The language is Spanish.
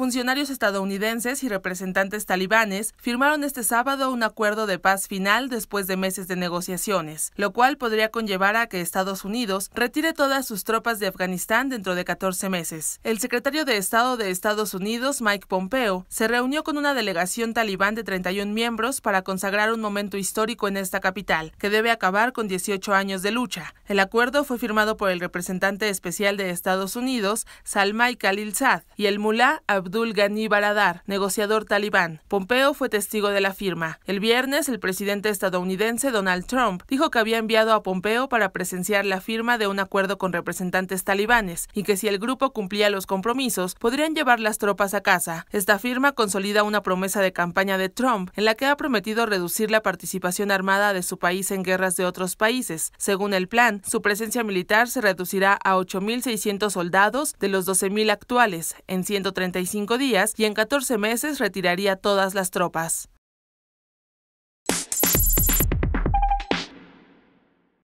Funcionarios estadounidenses y representantes talibanes firmaron este sábado un acuerdo de paz final después de meses de negociaciones, lo cual podría conllevar a que Estados Unidos retire todas sus tropas de Afganistán dentro de 14 meses. El secretario de Estado de Estados Unidos, Mike Pompeo, se reunió con una delegación talibán de 31 miembros para consagrar un momento histórico en esta capital, que debe acabar con 18 años de lucha. El acuerdo fue firmado por el representante especial de Estados Unidos, Salmay y el mulá Abdul Ghani Baradar, negociador talibán. Pompeo fue testigo de la firma. El viernes, el presidente estadounidense Donald Trump dijo que había enviado a Pompeo para presenciar la firma de un acuerdo con representantes talibanes y que si el grupo cumplía los compromisos, podrían llevar las tropas a casa. Esta firma consolida una promesa de campaña de Trump en la que ha prometido reducir la participación armada de su país en guerras de otros países. Según el plan, su presencia militar se reducirá a 8.600 soldados de los 12.000 actuales en 135 25 días y en 14 meses retiraría todas las tropas.